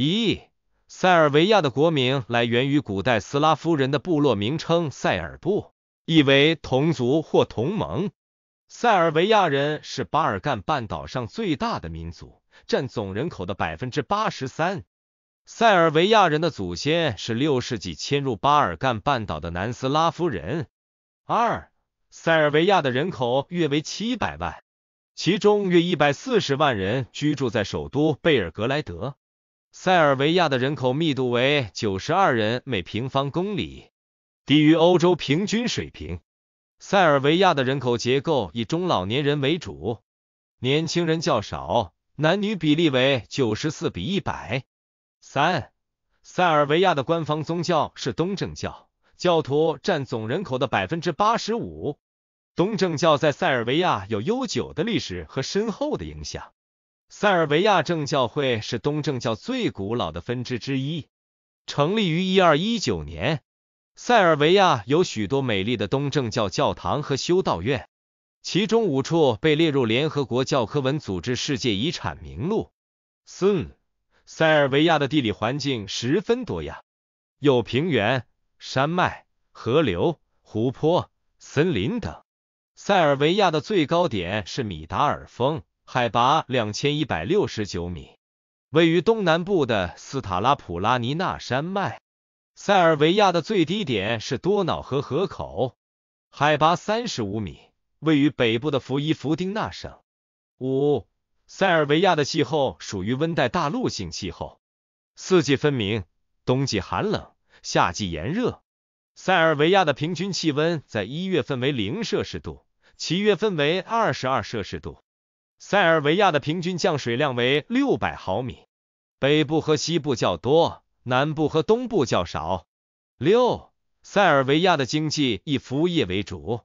一，塞尔维亚的国名来源于古代斯拉夫人的部落名称塞尔布，意为同族或同盟。塞尔维亚人是巴尔干半岛上最大的民族，占总人口的百分之八十三。塞尔维亚人的祖先是六世纪迁入巴尔干半岛的南斯拉夫人。二，塞尔维亚的人口约为七百万，其中约一百四十万人居住在首都贝尔格莱德。塞尔维亚的人口密度为九十二人每平方公里，低于欧洲平均水平。塞尔维亚的人口结构以中老年人为主，年轻人较少，男女比例为九十四比一百三。塞尔维亚的官方宗教是东正教，教徒占总人口的百分之八十五。东正教在塞尔维亚有悠久的历史和深厚的影响。塞尔维亚正教会是东正教最古老的分支之一，成立于一二一九年。塞尔维亚有许多美丽的东正教教堂和修道院，其中五处被列入联合国教科文组织世界遗产名录。四，塞尔维亚的地理环境十分多样，有平原、山脉、河流、湖泊、森林等。塞尔维亚的最高点是米达尔峰。海拔两千一百六十九米，位于东南部的斯塔拉普拉尼纳山脉。塞尔维亚的最低点是多瑙河河口，海拔三十五米，位于北部的弗伊福丁纳省。五，塞尔维亚的气候属于温带大陆性气候，四季分明，冬季寒冷，夏季炎热。塞尔维亚的平均气温在一月份为零摄氏度，七月份为二十二摄氏度。塞尔维亚的平均降水量为六百毫米，北部和西部较多，南部和东部较少。六，塞尔维亚的经济以服务业为主，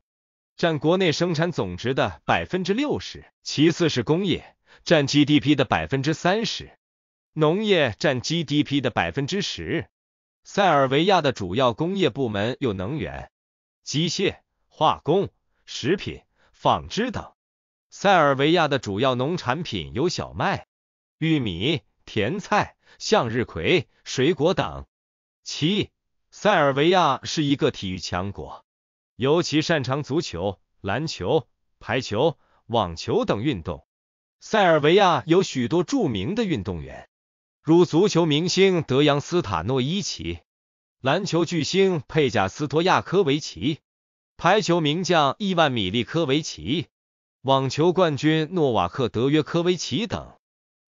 占国内生产总值的百分之六十，其次是工业，占 GDP 的百分之三十，农业占 GDP 的百分之十。塞尔维亚的主要工业部门有能源、机械、化工、食品、纺织等。塞尔维亚的主要农产品有小麦、玉米、甜菜、向日葵、水果等。七，塞尔维亚是一个体育强国，尤其擅长足球、篮球、排球、网球等运动。塞尔维亚有许多著名的运动员，如足球明星德扬·斯塔诺伊奇，篮球巨星佩贾斯托亚科维奇，排球名将伊万米利科维奇。网球冠军诺瓦克·德约科维奇等。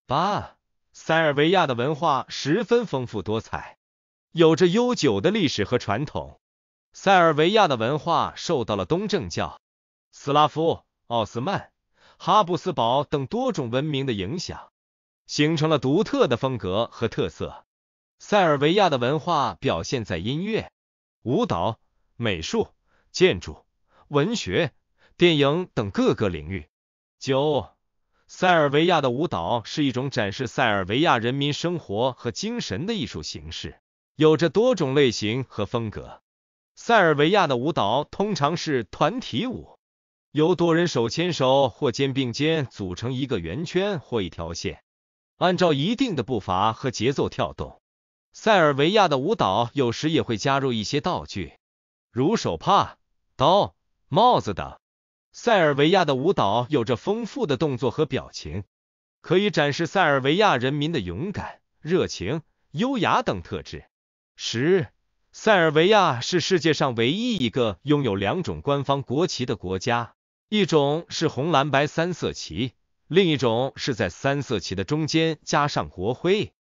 八，塞尔维亚的文化十分丰富多彩，有着悠久的历史和传统。塞尔维亚的文化受到了东正教、斯拉夫、奥斯曼、哈布斯堡等多种文明的影响，形成了独特的风格和特色。塞尔维亚的文化表现在音乐、舞蹈、美术、建筑、文学。电影等各个领域。九，塞尔维亚的舞蹈是一种展示塞尔维亚人民生活和精神的艺术形式，有着多种类型和风格。塞尔维亚的舞蹈通常是团体舞，由多人手牵手或肩并肩组成一个圆圈或一条线，按照一定的步伐和节奏跳动。塞尔维亚的舞蹈有时也会加入一些道具，如手帕、刀、帽子等。塞尔维亚的舞蹈有着丰富的动作和表情，可以展示塞尔维亚人民的勇敢、热情、优雅等特质。十，塞尔维亚是世界上唯一一个拥有两种官方国旗的国家，一种是红蓝白三色旗，另一种是在三色旗的中间加上国徽。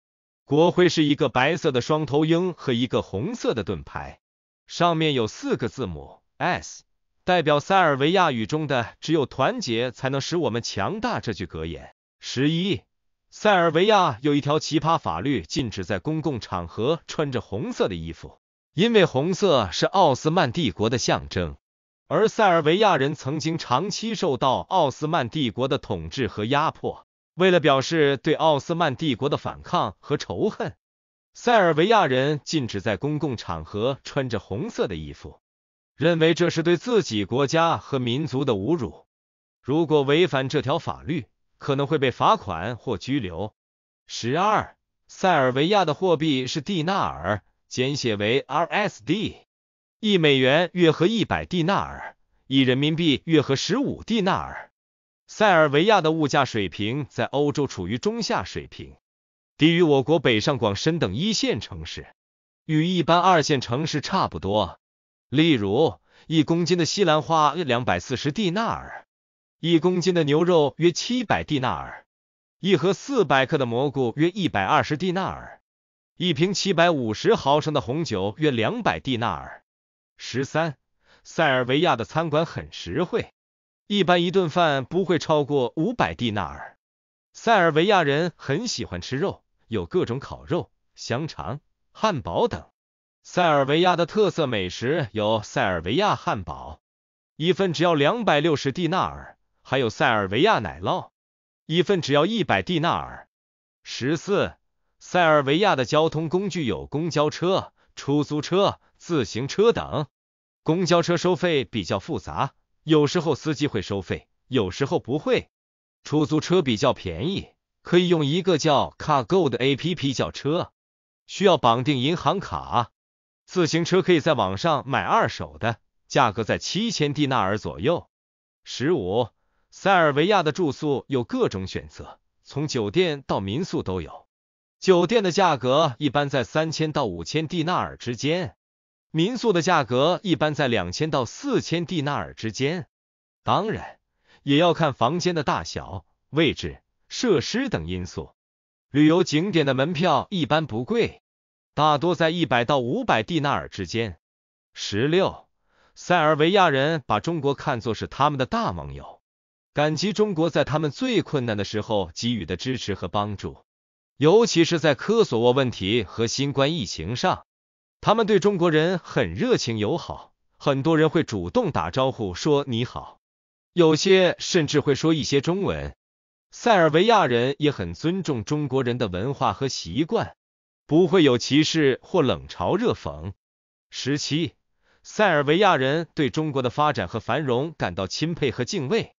国徽是一个白色的双头鹰和一个红色的盾牌，上面有四个字母 S。代表塞尔维亚语中的“只有团结才能使我们强大”这句格言。十一，塞尔维亚有一条奇葩法律，禁止在公共场合穿着红色的衣服，因为红色是奥斯曼帝国的象征，而塞尔维亚人曾经长期受到奥斯曼帝国的统治和压迫。为了表示对奥斯曼帝国的反抗和仇恨，塞尔维亚人禁止在公共场合穿着红色的衣服。认为这是对自己国家和民族的侮辱。如果违反这条法律，可能会被罚款或拘留。十二，塞尔维亚的货币是蒂纳尔，简写为 RSD。一美元约合一百蒂纳尔，一人民币约合十五蒂纳尔。塞尔维亚的物价水平在欧洲处于中下水平，低于我国北上广深等一线城市，与一般二线城市差不多。例如，一公斤的西兰花约两百四十蒂纳尔，一公斤的牛肉约七百蒂纳尔，一盒四百克的蘑菇约一百二十蒂纳尔，一瓶七百五十毫升的红酒约两百蒂纳尔。十三，塞尔维亚的餐馆很实惠，一般一顿饭不会超过五百蒂纳尔。塞尔维亚人很喜欢吃肉，有各种烤肉、香肠、汉堡等。塞尔维亚的特色美食有塞尔维亚汉堡，一份只要两百六十迪纳尔；还有塞尔维亚奶酪，一份只要一百蒂纳尔。十四，塞尔维亚的交通工具有公交车、出租车、自行车等。公交车收费比较复杂，有时候司机会收费，有时候不会。出租车比较便宜，可以用一个叫 CarGo 的 A P P 叫车，需要绑定银行卡。自行车可以在网上买二手的，价格在七千蒂纳尔左右。十五，塞尔维亚的住宿有各种选择，从酒店到民宿都有。酒店的价格一般在三千到五千蒂纳尔之间，民宿的价格一般在两千到四千蒂纳尔之间。当然，也要看房间的大小、位置、设施等因素。旅游景点的门票一般不贵。大多在一百到五百蒂纳尔之间。十六，塞尔维亚人把中国看作是他们的大盟友，感激中国在他们最困难的时候给予的支持和帮助，尤其是在科索沃问题和新冠疫情上，他们对中国人很热情友好，很多人会主动打招呼说你好，有些甚至会说一些中文。塞尔维亚人也很尊重中国人的文化和习惯。不会有歧视或冷嘲热讽。十七，塞尔维亚人对中国的发展和繁荣感到钦佩和敬畏，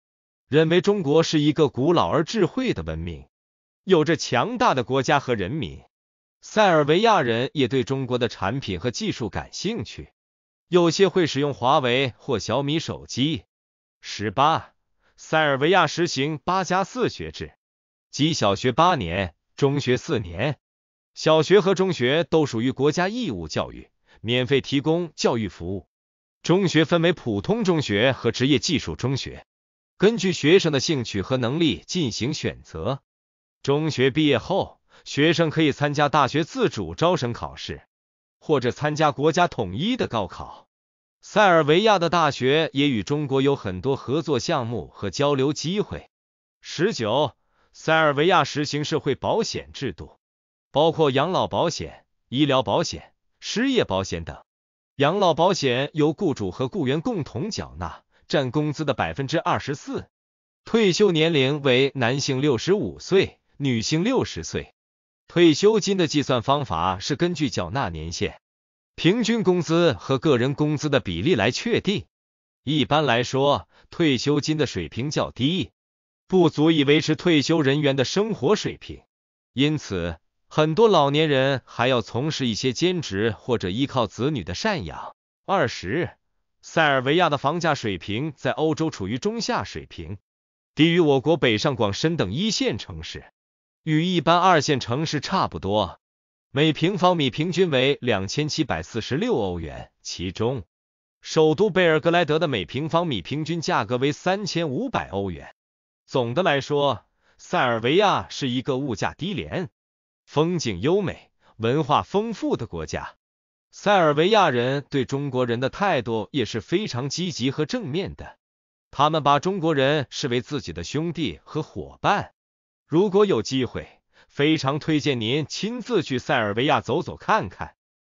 认为中国是一个古老而智慧的文明，有着强大的国家和人民。塞尔维亚人也对中国的产品和技术感兴趣，有些会使用华为或小米手机。十八，塞尔维亚实行八加四学制，即小学八年，中学四年。小学和中学都属于国家义务教育，免费提供教育服务。中学分为普通中学和职业技术中学，根据学生的兴趣和能力进行选择。中学毕业后，学生可以参加大学自主招生考试，或者参加国家统一的高考。塞尔维亚的大学也与中国有很多合作项目和交流机会。十九，塞尔维亚实行社会保险制度。包括养老保险、医疗保险、失业保险等。养老保险由雇主和雇员共同缴纳，占工资的百分之二十四。退休年龄为男性六十五岁，女性六十岁。退休金的计算方法是根据缴纳年限、平均工资和个人工资的比例来确定。一般来说，退休金的水平较低，不足以维持退休人员的生活水平，因此。很多老年人还要从事一些兼职，或者依靠子女的赡养。二十，塞尔维亚的房价水平在欧洲处于中下水平，低于我国北上广深等一线城市，与一般二线城市差不多。每平方米平均为两千七百四十六欧元，其中，首都贝尔格莱德的每平方米平均价格为三千五百欧元。总的来说，塞尔维亚是一个物价低廉。风景优美、文化丰富的国家，塞尔维亚人对中国人的态度也是非常积极和正面的。他们把中国人视为自己的兄弟和伙伴。如果有机会，非常推荐您亲自去塞尔维亚走走看看。